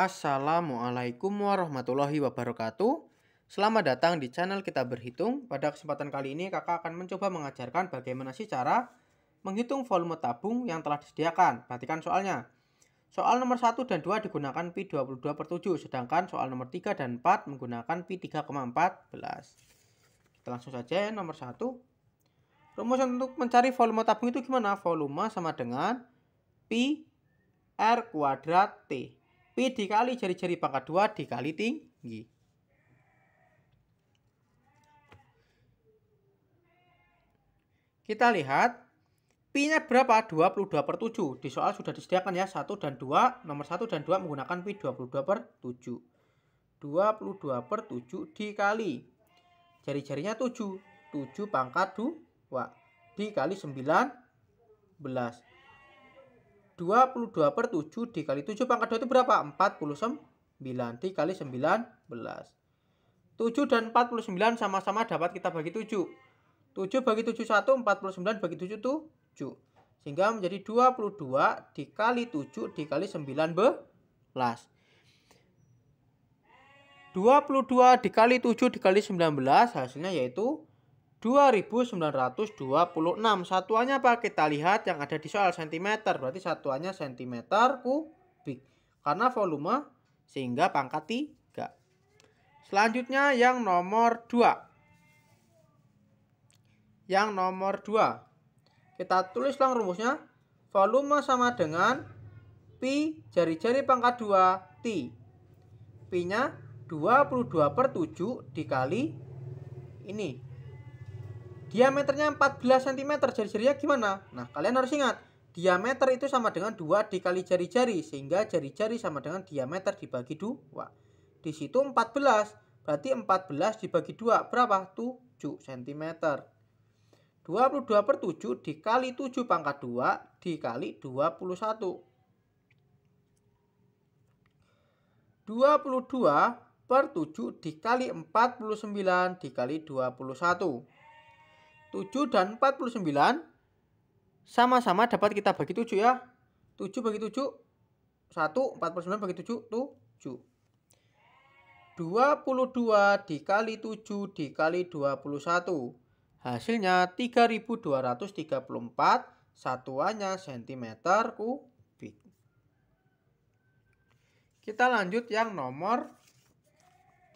Assalamualaikum warahmatullahi wabarakatuh. Selamat datang di channel kita berhitung. Pada kesempatan kali ini kakak akan mencoba mengajarkan bagaimana sih cara menghitung volume tabung yang telah disediakan. Perhatikan soalnya. Soal nomor 1 dan 2 digunakan P22 per 7, sedangkan soal nomor 3 dan 4 menggunakan P3,14. Kita langsung saja ya, nomor 1. Rumus untuk mencari volume tabung itu gimana? Volume sama dengan Pi R kuadrat T. Pi dikali jari-jari pangkat 2 dikali tinggi. Kita lihat Pi-nya berapa? 22 per 7. Di soal sudah disediakan ya 1 dan 2. Nomor 1 dan 2 menggunakan Pi 22 per 7. 22 per 7 dikali. Jari-jarinya 7. 7 pangkat 2. Dikali 19. 22 per 7 dikali 7 pangkat 2 itu berapa? 49 dikali 19. 7 dan 49 sama-sama dapat kita bagi 7. 7 bagi 7 1, 49 bagi 7 7. Sehingga menjadi 22 dikali 7 dikali 19. 22 dikali 7 dikali 19 hasilnya yaitu 2926 satuannya apa kita lihat yang ada di soal sentimeter berarti satuannya sentimeter kubik karena volume sehingga pangkat 3 selanjutnya yang nomor 2 yang nomor 2 kita tulis ulang rumusnya volume sama dengan pi jari-jari pangkat 2 t pi nya 22 per 7 dikali ini Diameternya 14 cm, jari-jarinya gimana? Nah, kalian harus ingat, diameter itu sama dengan 2 dikali jari-jari, sehingga jari-jari sama dengan diameter dibagi 2. Di situ 14, berarti 14 dibagi 2, berapa? 7 cm. 22 per 7 dikali 7 pangkat 2 dikali 21. 22 per 7 dikali 49 dikali 21. 7 dan 49 sama-sama dapat kita bagi 7 ya. 7 bagi 7 1, 49 bagi 7 7. 22 dikali 7 dikali 21. Hasilnya 3234 satuannya cm kubik. Kita lanjut yang nomor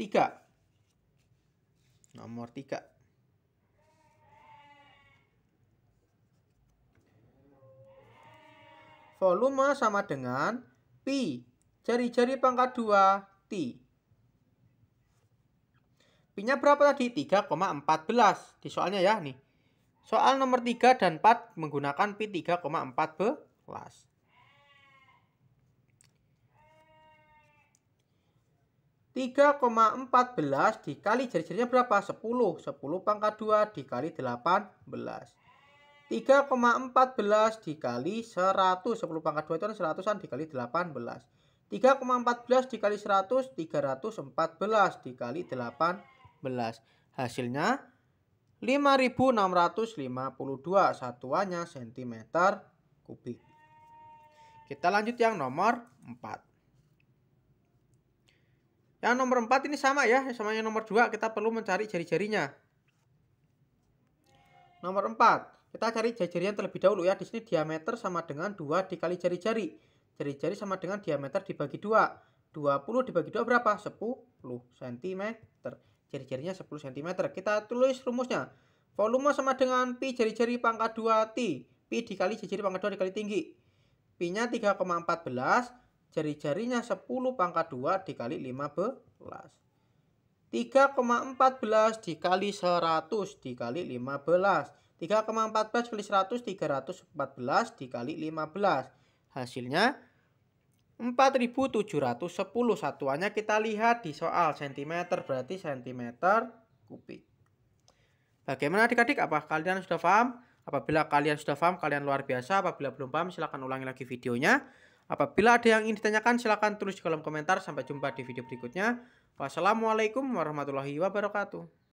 3. Nomor 3. Volume sama dengan pi jari-jari pangkat 2 t. Pi-nya berapa tadi? 3,14 di soalnya ya nih. Soal nomor 3 dan 4 menggunakan pi 3,14. Tiga koma belas dikali jari-jarinya berapa? Sepuluh. Sepuluh pangkat dua dikali 18. belas. 3,14 dikali 100 10 pangkat 2 itu kan 100-an dikali 18 3,14 dikali 100 314 dikali 18 hasilnya 5652 satuannya cm kubik kita lanjut yang nomor 4 yang nomor 4 ini sama ya sama yang nomor 2 kita perlu mencari jari-jarinya nomor 4 kita cari jari-jarian terlebih dahulu ya. Di sini diameter sama dengan 2 dikali jari-jari. Jari-jari sama dengan diameter dibagi 2. 20 dibagi 2 berapa? 10 cm. Jari-jarinya 10 cm. Kita tulis rumusnya. Volume sama dengan pi jari-jari pangkat 2 t. Pi dikali jari-jari pangkat 2 dikali tinggi. Pi-nya 3,14. Jari-jarinya 10 pangkat 2 dikali 15. 3,14 dikali 100 dikali 15. 3,14 kali 100 314 dikali 15. Hasilnya 4710 satuannya kita lihat di soal cm berarti cm kubik. Bagaimana adik-adik? Apa kalian sudah paham? Apabila kalian sudah paham, kalian luar biasa. Apabila belum paham, silahkan ulangi lagi videonya. Apabila ada yang ingin ditanyakan, silahkan tulis di kolom komentar. Sampai jumpa di video berikutnya. Wassalamualaikum warahmatullahi wabarakatuh.